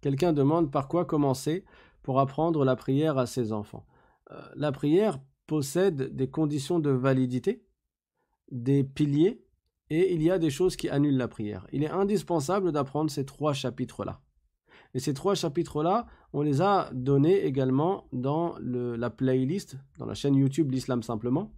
Quelqu'un demande par quoi commencer pour apprendre la prière à ses enfants. Euh, la prière possède des conditions de validité, des piliers, et il y a des choses qui annulent la prière. Il est indispensable d'apprendre ces trois chapitres-là. Et ces trois chapitres-là, on les a donnés également dans la playlist, dans la chaîne YouTube L'Islam simplement,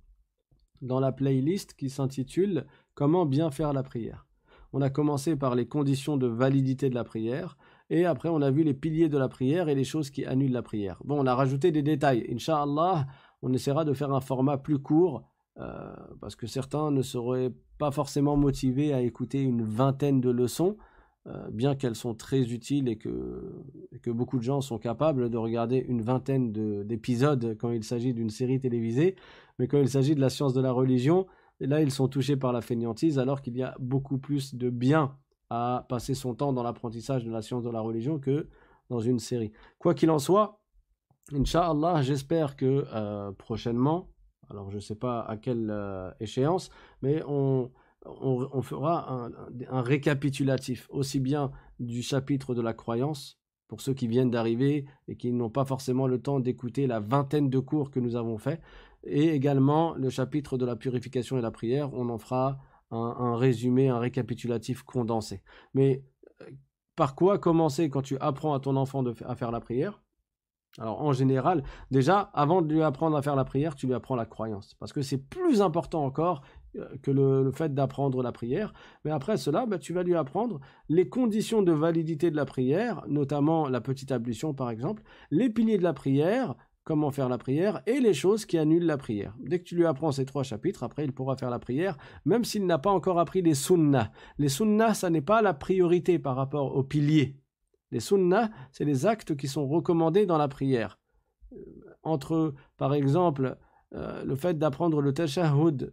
dans la playlist qui s'intitule Comment bien faire la prière. On a commencé par les conditions de validité de la prière, et après, on a vu les piliers de la prière et les choses qui annulent la prière. Bon, on a rajouté des détails. Inch'Allah, on essaiera de faire un format plus court euh, parce que certains ne seraient pas forcément motivés à écouter une vingtaine de leçons, euh, bien qu'elles sont très utiles et que, que, beaucoup de gens sont capables de regarder une vingtaine d'épisodes quand il s'agit d'une série télévisée, mais quand il s'agit de la science de la religion, là ils sont touchés par la fainéantise alors qu'il y a beaucoup plus de bien à passer son temps dans l'apprentissage de la science de la religion que dans une série. Quoi qu'il en soit, Inch'Allah, j'espère que euh, prochainement, alors je ne sais pas à quelle euh, échéance, mais on, fera un, récapitulatif aussi bien du chapitre de la croyance, pour ceux qui viennent d'arriver et qui n'ont pas forcément le temps d'écouter la vingtaine de cours que nous avons fait, et également le chapitre de la purification et la prière, on en fera un, résumé, un récapitulatif condensé. Mais euh, par quoi commencer quand tu apprends à ton enfant à faire la prière alors en général, déjà, avant de lui apprendre à faire la prière, tu lui apprends la croyance. Parce que c'est plus important encore euh, que le, fait d'apprendre la prière. Mais après cela, bah, tu vas lui apprendre les conditions de validité de la prière, notamment la petite ablution par exemple, les piliers de la prière, comment faire la prière et les choses qui annulent la prière. Dès que tu lui apprends ces trois chapitres, après il pourra faire la prière, même s'il n'a pas encore appris les sunnas. Les sunnas, ça n'est pas la priorité par rapport aux piliers. Les sunnas, c'est les actes qui sont recommandés dans la prière. Euh, entre, par exemple, euh, le fait d'apprendre le tashahhud,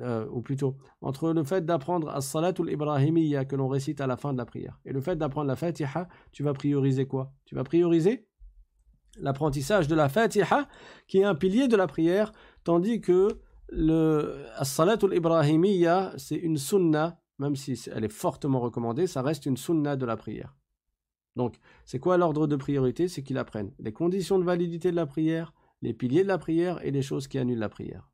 euh, ou plutôt, entre le fait d'apprendre as-salatul ibrahimiya que l'on récite à la fin de la prière et le fait d'apprendre la fatiha, tu vas prioriser quoi Tu vas prioriser l'apprentissage de la Fatiha, qui est un pilier de la prière, tandis que le As-Salat al-Ibrahimiyya, c'est une sunna, même si elle est fortement recommandée, ça reste une sunna de la prière. Donc, c'est quoi l'ordre de priorité C'est qu'il apprenne les conditions de validité de la prière, les piliers de la prière et les choses qui annulent la prière.